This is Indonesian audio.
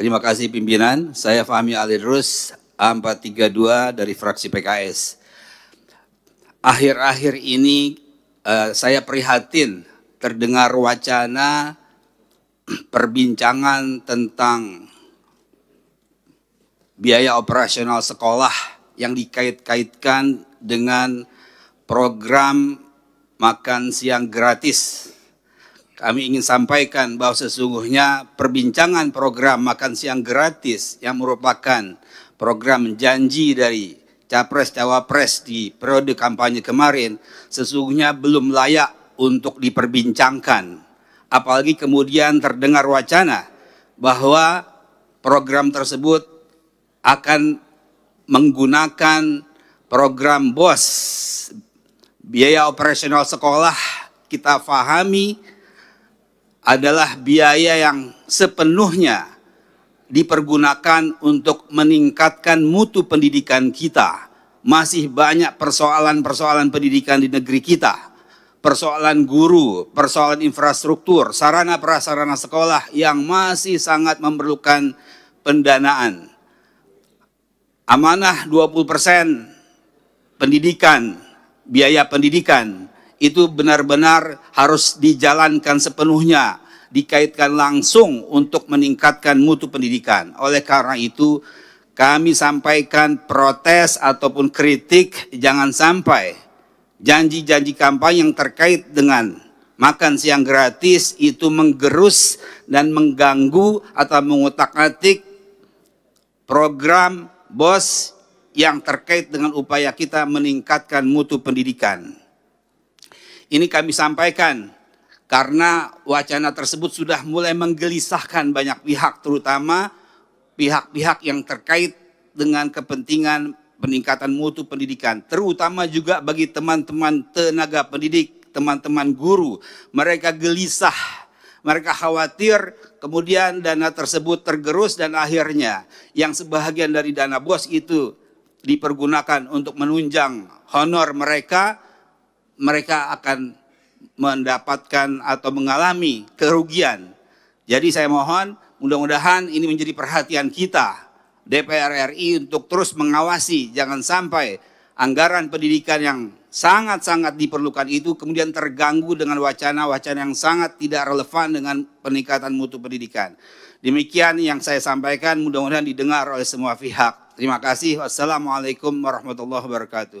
Terima kasih pimpinan. Saya Fahmi Alirus A432 dari fraksi PKS. Akhir-akhir ini uh, saya prihatin terdengar wacana perbincangan tentang biaya operasional sekolah yang dikait-kaitkan dengan program makan siang gratis kami ingin sampaikan bahwa sesungguhnya perbincangan program makan siang gratis yang merupakan program janji dari Capres-Cawapres di periode kampanye kemarin sesungguhnya belum layak untuk diperbincangkan. Apalagi kemudian terdengar wacana bahwa program tersebut akan menggunakan program BOS, biaya operasional sekolah, kita fahami adalah biaya yang sepenuhnya dipergunakan untuk meningkatkan mutu pendidikan kita. Masih banyak persoalan-persoalan pendidikan di negeri kita. Persoalan guru, persoalan infrastruktur, sarana prasarana sekolah yang masih sangat memerlukan pendanaan. Amanah 20% pendidikan, biaya pendidikan itu benar-benar harus dijalankan sepenuhnya, dikaitkan langsung untuk meningkatkan mutu pendidikan. Oleh karena itu, kami sampaikan protes ataupun kritik jangan sampai janji-janji kampanye yang terkait dengan makan siang gratis itu menggerus dan mengganggu atau mengutak-atik program BOS yang terkait dengan upaya kita meningkatkan mutu pendidikan. Ini kami sampaikan karena wacana tersebut sudah mulai menggelisahkan banyak pihak, terutama pihak-pihak yang terkait dengan kepentingan peningkatan mutu pendidikan, terutama juga bagi teman-teman tenaga pendidik, teman-teman guru. Mereka gelisah, mereka khawatir, kemudian dana tersebut tergerus dan akhirnya yang sebahagian dari dana bos itu dipergunakan untuk menunjang honor mereka, mereka akan mendapatkan atau mengalami kerugian. Jadi saya mohon mudah-mudahan ini menjadi perhatian kita DPR RI untuk terus mengawasi jangan sampai anggaran pendidikan yang sangat-sangat diperlukan itu kemudian terganggu dengan wacana-wacana yang sangat tidak relevan dengan peningkatan mutu pendidikan. Demikian yang saya sampaikan mudah-mudahan didengar oleh semua pihak. Terima kasih. Wassalamualaikum warahmatullahi wabarakatuh.